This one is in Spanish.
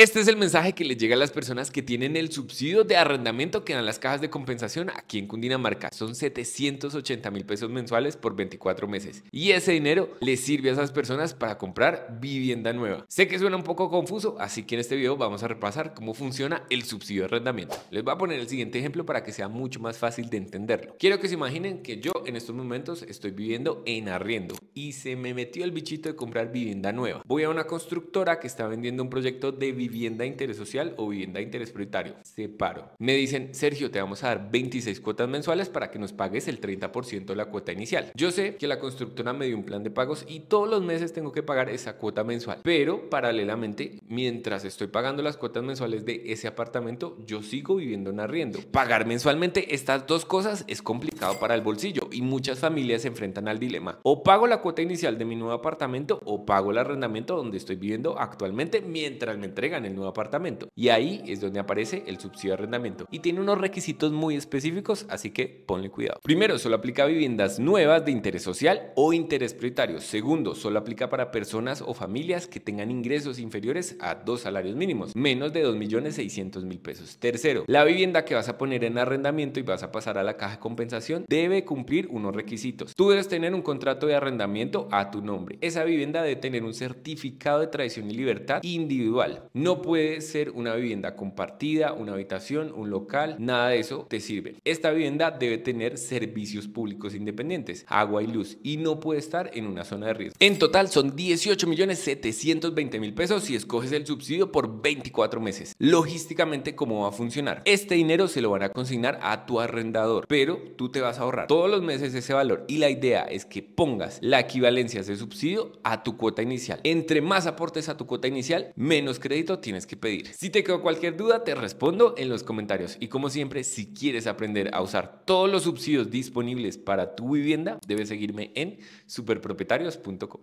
Este es el mensaje que les llega a las personas que tienen el subsidio de arrendamiento que dan las cajas de compensación aquí en Cundinamarca. Son 780 mil pesos mensuales por 24 meses. Y ese dinero les sirve a esas personas para comprar vivienda nueva. Sé que suena un poco confuso, así que en este video vamos a repasar cómo funciona el subsidio de arrendamiento. Les voy a poner el siguiente ejemplo para que sea mucho más fácil de entenderlo. Quiero que se imaginen que yo en estos momentos estoy viviendo en arriendo y se me metió el bichito de comprar vivienda nueva. Voy a una constructora que está vendiendo un proyecto de vivienda vivienda de interés social o vivienda de interés prioritario. Separo. Me dicen, Sergio, te vamos a dar 26 cuotas mensuales para que nos pagues el 30% de la cuota inicial. Yo sé que la constructora me dio un plan de pagos y todos los meses tengo que pagar esa cuota mensual, pero paralelamente, mientras estoy pagando las cuotas mensuales de ese apartamento, yo sigo viviendo en arriendo. Pagar mensualmente estas dos cosas es complicado para el bolsillo y muchas familias se enfrentan al dilema. O pago la cuota inicial de mi nuevo apartamento o pago el arrendamiento donde estoy viviendo actualmente mientras me entregan el nuevo apartamento. Y ahí es donde aparece el subsidio de arrendamiento. Y tiene unos requisitos muy específicos, así que ponle cuidado. Primero, solo aplica a viviendas nuevas de interés social o interés prioritario. Segundo, solo aplica para personas o familias que tengan ingresos inferiores a dos salarios mínimos, menos de 2.600.000 pesos. Tercero, la vivienda que vas a poner en arrendamiento y vas a pasar a la caja de compensación debe cumplir unos requisitos. Tú debes tener un contrato de arrendamiento a tu nombre. Esa vivienda debe tener un certificado de tradición y libertad individual. No puede ser una vivienda compartida, una habitación, un local, nada de eso te sirve. Esta vivienda debe tener servicios públicos independientes, agua y luz y no puede estar en una zona de riesgo. En total son 18 millones 720 mil pesos si escoges el subsidio por 24 meses. Logísticamente, ¿cómo va a funcionar? Este dinero se lo van a consignar a tu arrendador, pero tú te vas a ahorrar todos los meses ese valor y la idea es que pongas la equivalencia de subsidio a tu cuota inicial. Entre más aportes a tu cuota inicial, menos crédito tienes que pedir. Si te quedó cualquier duda, te respondo en los comentarios. Y como siempre, si quieres aprender a usar todos los subsidios disponibles para tu vivienda, debes seguirme en superpropietarios.com.